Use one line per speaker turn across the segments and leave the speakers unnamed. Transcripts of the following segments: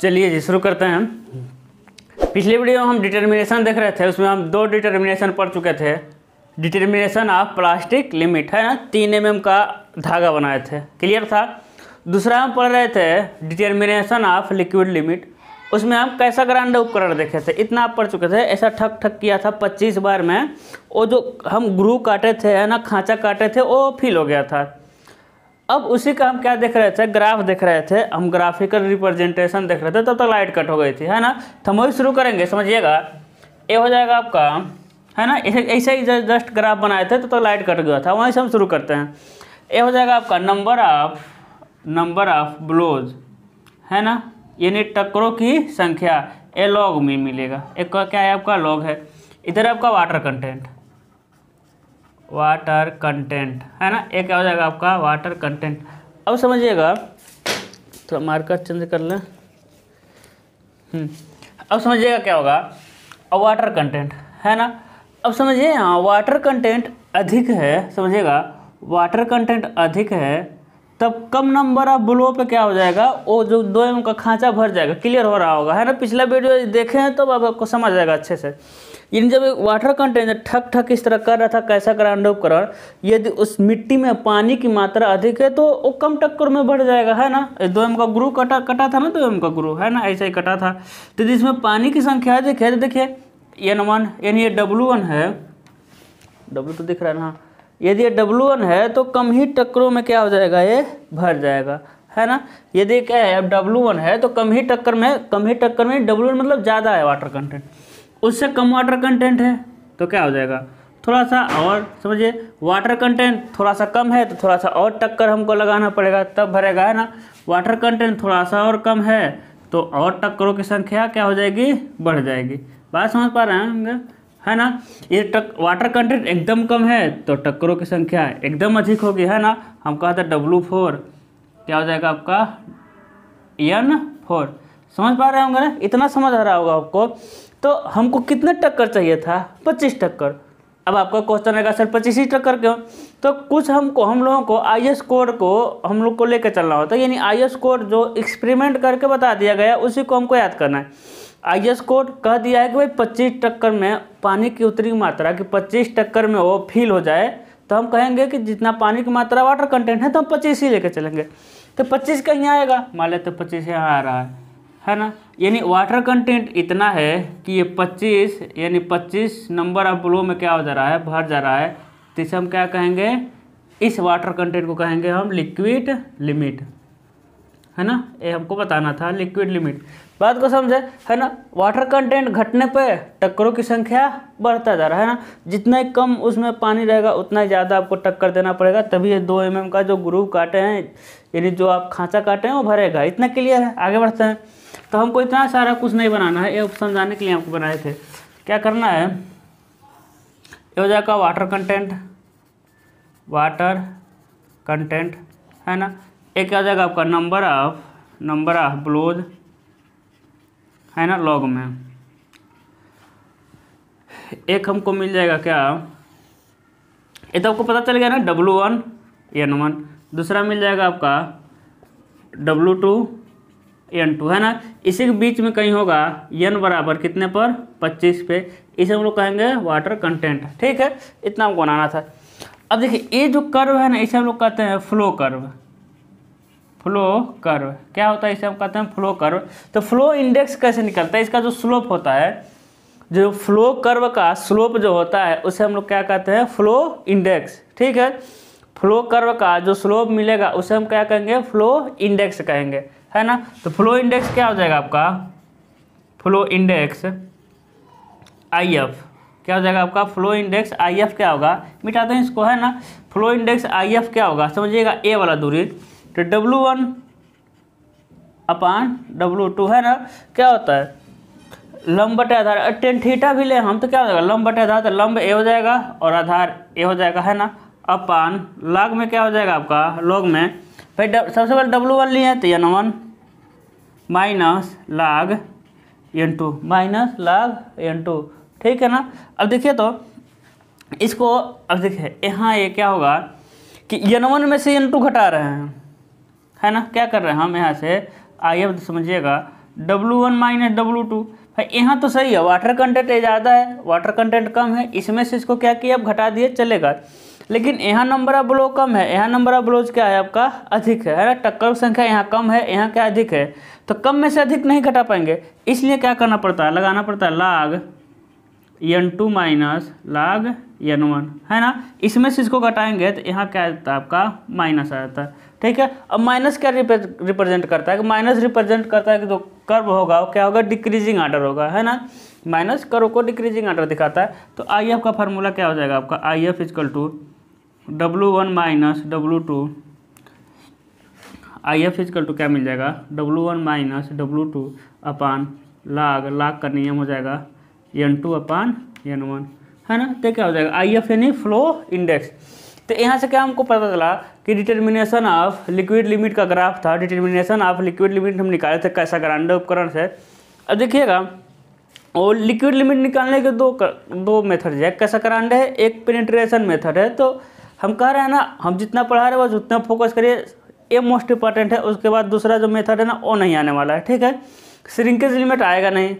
चलिए जी शुरू करते हैं हम पिछले वीडियो में हम डिटर्मिनेशन देख रहे थे उसमें हम दो डिटर्मिनेशन पढ़ चुके थे डिटर्मिनेशन ऑफ प्लास्टिक लिमिट है ना तीन एम mm का धागा बनाए थे क्लियर था दूसरा हम पढ़ रहे थे डिटर्मिनेशन ऑफ लिक्विड लिमिट उसमें हम कैसा ग्रांड उपकरण देखे थे इतना आप पढ़ चुके थे ऐसा ठक ठक किया था 25 बार में वो जो हम ग्रू काटे थे है ना खांचा काटे थे वो फील हो गया था अब उसी का हम क्या देख रहे थे ग्राफ देख रहे थे हम ग्राफिकल रिप्रेजेंटेशन देख रहे थे तब तक तो लाइट कट हो गई थी है ना तो हम वही शुरू करेंगे समझिएगा ये हो जाएगा आपका है ना ऐसे ही जस्ट ग्राफ बनाए थे तो, तो लाइट कट गया था वहीं से हम शुरू करते हैं ये हो जाएगा आपका number of number of blows है ना यानी टक्करों की संख्या ए लॉग में मिलेगा एक क्या है आपका लॉग है इधर आपका वाटर कंटेंट वाटर कंटेंट है ना एक क्या हो जाएगा आपका वाटर कंटेंट अब समझिएगा थोड़ा मार्कर चेंज कर लें हम्म, अब समझिएगा क्या होगा अब वाटर कंटेंट है ना अब समझिए हाँ वाटर कंटेंट अधिक है समझिएगा वाटर कंटेंट अधिक है तब कम नंबर ऑफ ब्लो पे क्या हो जाएगा वो जो दो एम का खांचा भर जाएगा क्लियर हो रहा होगा है ना पिछला वीडियो देखे हैं तो अब आपको समझ जाएगा अच्छे से इन जब वाटर कंटेनर ठक ठक इस तरह कर रहा था कैसा करांडो उपकरण यदि उस मिट्टी में पानी की मात्रा अधिक है तो वो कम टक्कर में बढ़ जाएगा है ना दो एम का ग्रुप कटा कटा था ना दो एम का ग्रुप है ना ऐसा ही कटा था तो इसमें पानी की संख्या अधिक है तो देखिए एन वन यानी ये डब्लू वन है डब्लू तो दिख रहा है ना यदि ये डब्लू वन है तो कम ही टक्करों में क्या हो जाएगा ये भर जाएगा है ना यदि क्या है अब डब्लू वन है तो कम ही टक्कर में कम ही टक्कर में डब्लू वन मतलब ज़्यादा है वाटर कंटेंट उससे कम वाटर कंटेंट है तो क्या हो जाएगा थोड़ा सा और समझिए वाटर कंटेंट थोड़ा सा कम है तो थोड़ा सा और टक्कर हमको लगाना पड़ेगा तब भरेगा है ना वाटर कंटेंट थोड़ा सा और कम है तो और टक्करों की संख्या क्या हो जाएगी बढ़ जाएगी बात समझ पा रहे हैं है ना ये टक वाटर कंटेंट एकदम कम है तो टक्करों की संख्या एकदम अधिक होगी है ना हम कहते हैं डब्लू फोर क्या हो जाएगा आपका एन फोर समझ पा रहे होंगे ना इतना समझ आ रहा होगा आपको तो हमको कितना टक्कर चाहिए था पच्चीस टक्कर अब आपका क्वेश्चन आएगा सर पच्चीस ही टक्कर क्यों तो कुछ हमको हम लोगों को आई एस कोड को हम लोग को लेकर चलना होता है यानी आई एस कोड जो एक्सपेरिमेंट करके बता दिया गया उसी को हमको याद करना है आई एस कोड कह दिया है कि भाई पच्चीस टक्कर में पानी की उतनी मात्रा कि पच्चीस टक्कर में वो फील हो जाए तो हम कहेंगे कि जितना पानी की मात्रा वाटर कंटेंट है तो हम पच्चीस ही लेकर चलेंगे तो पच्चीस कहीं आएगा मान लेते तो पच्चीस यहाँ आ रहा है है ना यानी वाटर कंटेंट इतना है कि ये 25 यानी 25 नंबर ऑफ ब्लो में क्या हो जा रहा है भर जा रहा है तो इसे हम क्या कहेंगे इस वाटर कंटेंट को कहेंगे हम लिक्विड लिमिट है ना ये हमको बताना था लिक्विड लिमिट बात को समझे है ना वाटर कंटेंट घटने पे टक्करों की संख्या बढ़ता जा रहा है ना जितना ही कम उसमें पानी रहेगा उतना ही ज़्यादा आपको टक्कर देना पड़ेगा तभी ये दो एम का जो ग्रुप काटे हैं यानी जो आप खांचा काटें वो भरेगा इतना क्लियर है आगे बढ़ते हैं तो हमको इतना सारा कुछ नहीं बनाना है ये समझाने के लिए हमको बनाए थे क्या करना है ये हो जाएगा वाटर कंटेंट वाटर कंटेंट है ना एक आ जाएगा आपका number of number of blows है ना लॉग में एक हमको मिल जाएगा क्या ये तो आपको पता चल गया ना डब्लू वन एन वन दूसरा मिल जाएगा आपका डब्लू टू एन टू है ना इसी के बीच में कहीं होगा एन बराबर कितने पर पच्चीस पे इसे हम लोग कहेंगे वाटर कंटेंट ठीक है इतना हमको बनाना था अब देखिए ये जो कर्व है ना इसे हम लोग कहते हैं फ्लो कर्व फ्लो कर्व क्या होता है इसे हम कहते हैं फ्लो कर्व तो फ्लो इंडेक्स कैसे निकलता है इसका जो स्लोप होता है जो फ्लो कर्व का स्लोप जो होता है उसे हम लोग क्या कहते हैं फ्लो इंडेक्स ठीक है फ्लो कर्व का जो स्लोप मिलेगा उसे हम क्या कहेंगे फ्लो इंडेक्स कहेंगे है ना तो फ्लो इंडेक्स क्या हो जाएगा आपका फ्लो इंडेक्स आई एफ क्या हो जाएगा आपका फ्लो इंडेक्स आई एफ क्या होगा मिटाते हैं इसको है ना फ्लो इंडेक्स आई एफ क्या होगा समझिएगा ए वाला दूरी तो W one upon W two है ना क्या होता है लंब बटे आधार टेन थीटा भी ले हम तो क्या हो जाएगा लंब बटे आधार तो लंब ए हो जाएगा और आधार ए हो जाएगा है ना अपान लॉग में क्या हो जाएगा आपका लॉग में भाई सबसे पहले डब्लू वन लिए तो n one minus log n two minus log n two ठीक है ना अब देखिए तो इसको अब देखिए यहाँ ये क्या होगा कि एन वन में से एन टू घटा रहे हैं है ना क्या कर रहे हैं हम यहाँ से आइए समझिएगा W one minus W two भाई यहाँ तो सही है वाटर कंटेंट ये ज़्यादा है वाटर कंटेंट कम है इसमें से इसको क्या किया अब घटा दिए चलेगा लेकिन यहाँ नंबर ऑफ ब्लो कम है यहाँ नंबर ऑफ ब्लोज क्या है आपका अधिक है है ना टक्कर संख्या यहाँ कम है यहाँ क्या अधिक है तो कम में से अधिक नहीं घटा पाएंगे इसलिए क्या करना पड़ता है लगाना पड़ता है log n two minus log n one है ना इसमें से इसको घटाएंगे तो यहाँ क्या आता है आपका माइनस आ जाता है ठीक है अब माइनस क्या रिप्रेजेंट करता है माइनस रिप्रेजेंट करता है कि जो कर्व होगा वो क्या होगा डिक्रीजिंग आर्डर होगा है ना माइनस कर्व को डिक्रीजिंग आर्डर दिखाता है तो आई एफ का फार्मूला क्या हो जाएगा आपका I F is equal to W one minus W two I F is equal to क्या मिल जाएगा W one minus W two upon log log का नियम हो जाएगा N two upon N one है ना तो क्या हो जाएगा आई एफ यानी फ्लो इंडेक्स तो यहाँ से क्या हमको पता चला कि डिटर्मिनेशन ऑफ लिक्विड लिमिट का ग्राफ था डिटर्मिनेशन ऑफ लिक्विड लिमिट हम निकाले थे कैसा ग्रांडे उपकरण से अब देखिएगा और लिक्विड लिमिट निकालने के दो कर, दो मेथड है कैसा ग्रांडे है एक पेनिट्रेशन मेथड है तो हम कह रहे हैं ना हम जितना पढ़ा रहे हैं बस उतना फोकस करिए ये मोस्ट इंपॉर्टेंट है उसके बाद दूसरा जो मेथड है ना वो नहीं आने वाला है ठीक है सरिंकेज लिमिट आएगा नहीं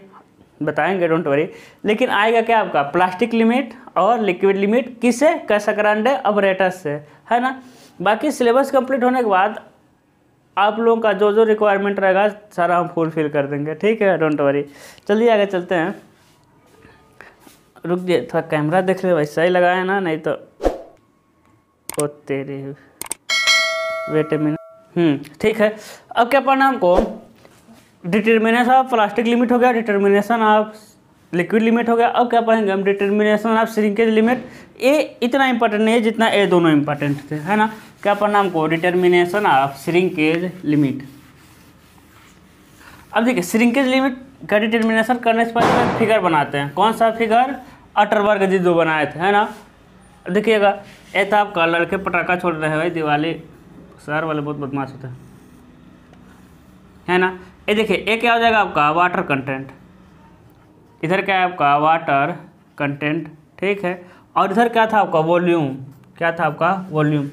बताएंगे डोंट वरी लेकिन आएगा क्या आपका प्लास्टिक लिमिट और लिक्विड लिमिट किससे कैसकरांड अबरेटस से है ना बाकी सिलेबस कंप्लीट होने के बाद आप लोगों का जो जो रिक्वायरमेंट रहेगा सारा हम फुलफिल कर देंगे ठीक है डोंट वरी चलिए आगे चलते हैं रुक जाइए थोड़ा कैमरा देख ले वैसा ही लगाए ना नहीं तो ओ तेरे विटामिन मिनट ठीक है अब क्या पढ़ना हमको डिटर्मिनेशन ऑफ प्लास्टिक लिमिट हो गया डिटर्मिनेशन ऑफ लिक्विड लिमिट हो गया अब क्या पढ़ेंगे हम डिटर्मिनेशन ऑफ श्रिंकेज लिमिट ए इतना इंपॉर्टेंट नहीं है जितना ए दोनों इंपॉर्टेंट थे है ना क्या पढ़ना हमको डिटर्मिनेशन ऑफ श्रिंकेज लिमिट अब देखिए श्रिंकेज लिमिट का डिटर्मिनेशन करने से पहले फिगर बनाते हैं कौन सा फिगर अटरबर्ग जी दो बनाए थे है ना देखिएगा तो आपका लड़के पटाखा छोड़ रहे भाई दिवाली शहर वाले बहुत बदमाश होते हैं है ना ये देखिए ये क्या हो जाएगा आपका वाटर कंटेंट इधर क्या है आपका वाटर कंटेंट ठीक है और इधर क्या था आपका वॉल्यूम क्या था आपका वॉल्यूम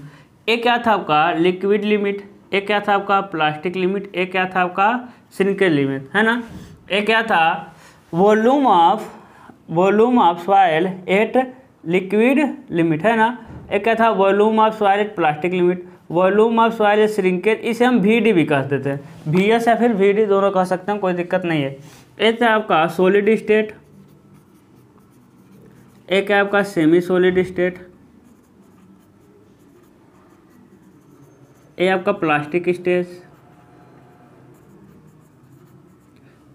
ये क्या था आपका लिक्विड लिमिट एक क्या था आपका प्लास्टिक लिमिट एक क्या था आपका सिंकेज लिमिट है ना एक क्या था volume of volume of soil at liquid limit है ना एक क्या था volume of soil at plastic limit volume of soil at shrinkage इसे हम वी डी भी कह देते हैं वी एस या फिर वी डी दोनों कह सकते हैं कोई दिक्कत नहीं है एक है आपका सोलिड स्टेट एक है आपका सेमी सोलिड स्टेट एक आपका प्लास्टिक स्टेट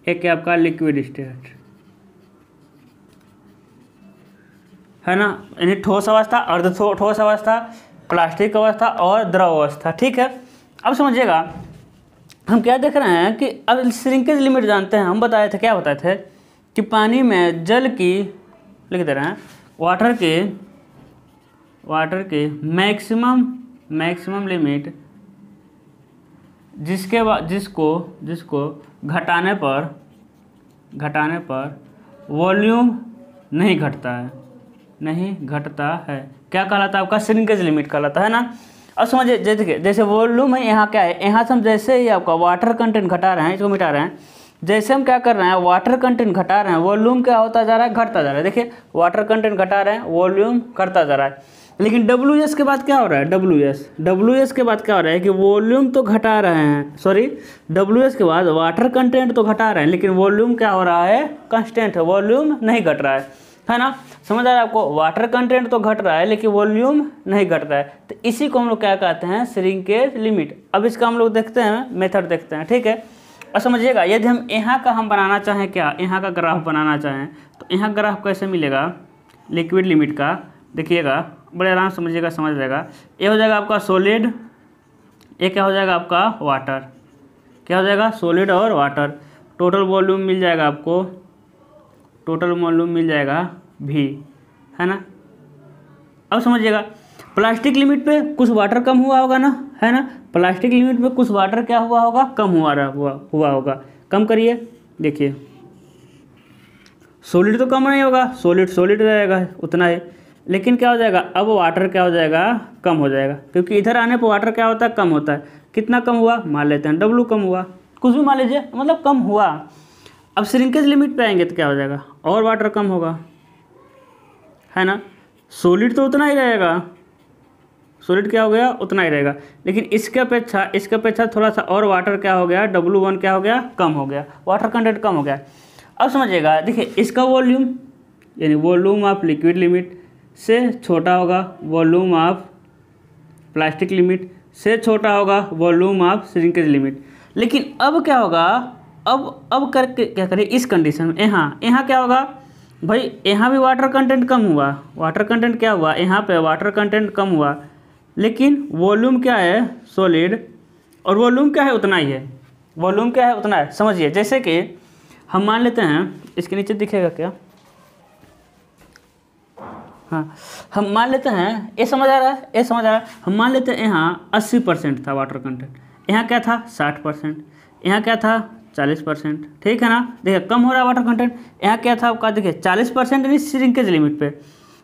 एक है आपका लिक्विड स्टेट है ना यानी ठोस अवस्था अर्ध ठोस अवस्था प्लास्टिक अवस्था और द्रव अवस्था ठीक है अब समझिएगा हम क्या देख रहे हैं कि अब श्रिंकेज लिमिट जानते हैं हम बताए थे क्या बताए थे कि पानी में जल की लिख दे रहे हैं वाटर के वाटर के मैक्सिमम मैक्सिमम लिमिट जिसके जिसको जिसको घटाने पर घटाने पर वॉल्यूम नहीं घटता है नहीं घटता है क्या कहलाता है आपका श्रिंकेज लिमिट कहलाता है ना अब समझिए जैसे जैसे वॉल्यूम है यहाँ क्या है यहाँ से हम जैसे ही आपका वाटर कंटेंट घटा रहे हैं इसको मिटा रहे हैं जैसे हम क्या कर रहे हैं वाटर कंटेंट घटा रहे हैं वॉल्यूम क्या होता जा रहा है घटता जा रहा है देखिए वाटर कंटेंट घटा रहे हैं वॉल्यूम घटता जा रहा है लेकिन डब्ल्यू के बाद क्या हो रहा है डब्ल्यू एस डब्ल्यू एस के बाद क्या हो रहा है कि वॉल्यूम तो घटा रहे हैं सॉरी डब्ल्यू एस के बाद वाटर कंटेंट तो घटा रहे हैं लेकिन वॉल्यूम क्या हो रहा है कंस्टेंट है वॉल्यूम नहीं घट रहा है है ना समझ आ रहा है आपको वाटर कंटेंट तो घट रहा है लेकिन वॉल्यूम नहीं घट रहा है तो इसी को हम लोग क्या कहते हैं श्रिंकेज लिमिट अब इसका हम लोग देखते हैं मेथड देखते हैं ठीक है और समझिएगा यदि हम यहाँ का हम बनाना चाहें क्या यहाँ का ग्राफ बनाना चाहें तो यहाँ ग्राफ कैसे मिलेगा लिक्विड लिमिट का देखिएगा बड़े आराम समझिएगा समझ जाएगा ये हो जाएगा आपका सोलिड ये क्या हो जाएगा आपका वाटर क्या हो जाएगा सोलिड और वाटर टोटल वॉल्यूम मिल जाएगा आपको टोटल वॉल्यूम मिल जाएगा भी है ना अब समझिएगा प्लास्टिक लिमिट पे कुछ वाटर कम हुआ होगा ना है ना प्लास्टिक लिमिट पे कुछ वाटर क्या हुआ होगा कम हुआ रहा हुआ हुआ होगा कम करिए देखिए सॉलिड तो कम नहीं होगा सॉलिड सॉलिड रहेगा उतना ही लेकिन क्या हो जाएगा अब वाटर क्या हो जाएगा कम हो जाएगा क्योंकि इधर आने पर वाटर क्या होता है कम होता है कितना कम हुआ मान लेते हैं डब्लू कम हुआ कुछ भी मान लीजिए मतलब कम हुआ अब सरिंकेज लिमिट पे आएंगे तो क्या हो जाएगा और वाटर कम होगा है ना सोलिड तो उतना ही रहेगा सोलिड क्या हो गया उतना ही रहेगा लेकिन इसके अपेक्षा इसके अपेक्षा थोड़ा सा और वाटर क्या हो गया W1 वन क्या हो गया कम हो गया वाटर कंटेंट कम हो गया अब समझिएगा देखिए इसका वॉल्यूम यानी वॉल्यूम ऑफ लिक्विड लिमिट से छोटा होगा वॉल्यूम ऑफ प्लास्टिक लिमिट से छोटा होगा वॉल्यूम ऑफ सिरिंकेज लिमिट लेकिन अब क्या होगा अब अब करके क्या करें इस कंडीशन में यहाँ यहाँ क्या होगा भाई यहाँ भी वाटर कंटेंट कम हुआ वाटर कंटेंट क्या हुआ यहाँ पे वाटर कंटेंट कम हुआ लेकिन वॉल्यूम क्या है सॉलिड और वॉल्यूम क्या है उतना ही है वॉल्यूम क्या है उतना है समझिए जैसे कि हम मान लेते हैं इसके नीचे दिखेगा क्या हाँ हम मान लेते हैं ये समझ आ रहा है ये समझ आ रहा है हम मान लेते हैं यहाँ अस्सी परसेंट था वाटर कंटेंट यहाँ क्या था साठ परसेंट यहाँ क्या था चालीस परसेंट ठीक है ना देखिए कम हो रहा है वाटर कंटेंट यहाँ क्या था आपका देखिए चालीस परसेंट यानी सिरिंकेज लिमिट पे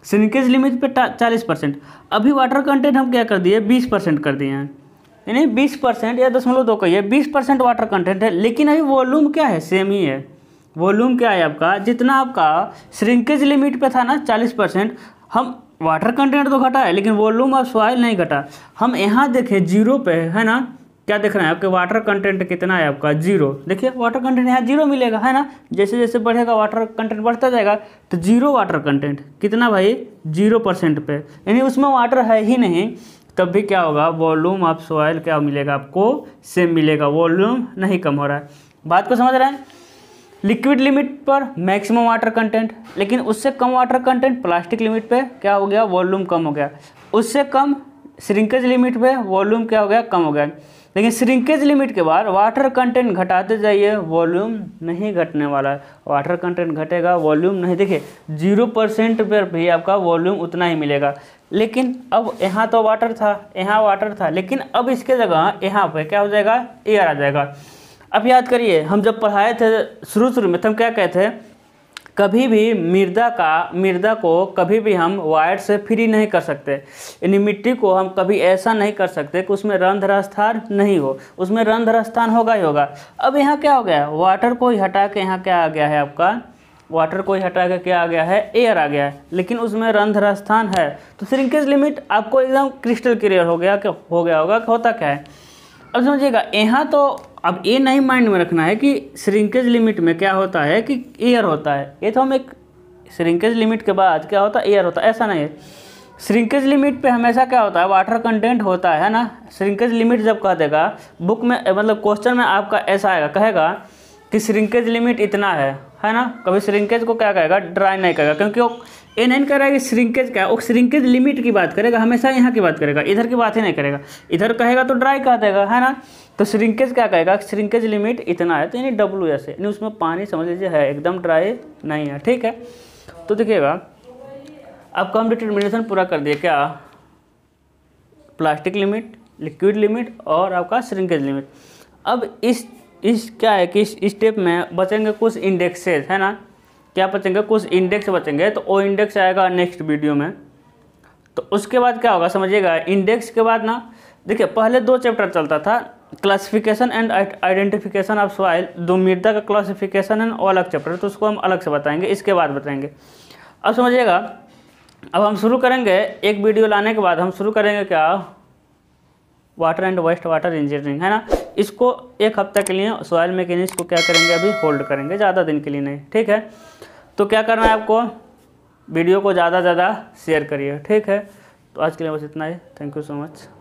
सिरिंकेज लिमिट पे चालीस परसेंट अभी वाटर कंटेंट हम क्या कर दिए बीस परसेंट कर दिए हैं यानी बीस परसेंट या दशमलव दो कहिए बीस परसेंट वाटर कंटेंट है लेकिन अभी वॉल्यूम क्या है सेम ही है वॉल्यूम क्या है आपका जितना आपका सिरिंकेज लिमिट पर था ना चालीस परसेंट हम वाटर कंटेंट तो घटा है लेकिन वॉल्यूम ऑफ सॉइल नहीं घटा हम यहाँ देखें जीरो पे है ना क्या देख रहे हैं आपके वाटर कंटेंट कितना है आपका जीरो देखिए वाटर कंटेंट यहाँ जीरो मिलेगा है ना जैसे जैसे बढ़ेगा वाटर कंटेंट बढ़ता जाएगा तो जीरो वाटर कंटेंट कितना भाई जीरो परसेंट पे यानी उसमें वाटर है ही नहीं तब भी क्या होगा वॉल्यूम ऑफ सॉयल क्या मिलेगा आपको सेम मिलेगा वॉल्यूम नहीं कम हो रहा है बात को समझ रहे हैं लिक्विड लिमिट पर मैक्सिमम वाटर कंटेंट लेकिन उससे कम वाटर कंटेंट प्लास्टिक लिमिट पर क्या हो गया वॉल्यूम कम हो गया उससे कम श्रिंकेज लिमिट पर वॉल्यूम क्या हो गया कम हो गया लेकिन श्रिंकेज लिमिट के बाद वाटर कंटेंट घटाते जाइए वॉल्यूम नहीं घटने वाला है वाटर कंटेंट घटेगा वॉल्यूम नहीं देखिए जीरो परसेंट पर भी आपका वॉल्यूम उतना ही मिलेगा लेकिन अब यहाँ तो वाटर था यहाँ वाटर था लेकिन अब इसके जगह यहाँ पर क्या हो जाएगा एयर आ जाएगा अब याद करिए हम जब पढ़ाए थे शुरू शुरू में तो हम क्या कहते थे कभी भी मृदा का मृदा को कभी भी हम वायर से फ्री नहीं कर सकते यानी मिट्टी को हम कभी ऐसा नहीं कर सकते कि उसमें रंध्र स्थान नहीं हो उसमें रंध्र स्थान होगा ही होगा अब यहाँ क्या हो गया वाटर को ही हटा के यहाँ क्या आ गया है आपका वाटर को ही हटा के क्या आ गया है एयर आ गया है लेकिन उसमें रंध्र स्थान है तो श्रिंकेज लिमिट आपको एकदम क्रिस्टल क्लियर हो गया कि हो गया होगा कि होता क्या है अब समझिएगा यहाँ तो अब ये नहीं माइंड में रखना है कि श्रिंकेज लिमिट में क्या होता है कि एयर होता है ये तो हम एक श्रिंकेज लिमिट के बाद क्या होता है एयर होता है ऐसा नहीं है श्रिंकेज लिमिट पे हमेशा क्या होता है वाटर कंटेंट होता है ना श्रिंकेज लिमिट जब कह देगा बुक में मतलब क्वेश्चन में आपका ऐसा आएगा कहेगा कि श्रिंकेज लिमिट इतना है है ना कभी श्रिंकेज को क्या कहेगा ड्राई नहीं कहेगा क्योंकि वो एन एन कह रहा है कि श्रिंकेज क्या है वो श्रिंकेज लिमिट की बात करेगा हमेशा यहाँ की बात करेगा इधर की बात ही नहीं करेगा इधर कहेगा तो ड्राई कह देगा है ना तो श्रिंकेज क्या कहेगा श्रिंकेज लिमिट इतना है तो यानी डब्ल्यू एस है यानी उसमें पानी समझ लीजिए है एकदम ड्राई नहीं है ठीक है तो देखिएगा अब कम डिटर्मिनेशन पूरा कर दिया क्या प्लास्टिक लिमिट लिक्विड लिमिट और आपका श्रिंकेज लिमिट अब इस इस क्या है कि इस स्टेप में बचेंगे कुछ इंडेक्सेस है ना क्या बचेंगे कुछ इंडेक्स बचेंगे तो वो इंडेक्स आएगा नेक्स्ट वीडियो में तो उसके बाद क्या होगा समझिएगा इंडेक्स के बाद ना देखिए पहले दो चैप्टर चलता था classification and identification of soil दो मृदा का क्लासिफिकेशन एंड वो अलग चैप्टर तो उसको हम अलग से बताएंगे इसके बाद बताएंगे अब समझिएगा अब हम शुरू करेंगे एक वीडियो लाने के बाद हम शुरू करेंगे क्या water and waste water engineering है ना इसको एक हफ्ते के लिए सॉयल मैकेनिक्स को क्या करेंगे अभी होल्ड करेंगे ज़्यादा दिन के लिए नहीं ठीक है तो क्या करना है आपको वीडियो को ज़्यादा से ज़्यादा शेयर करिए ठीक है तो आज के लिए बस इतना ही थैंक यू सो मच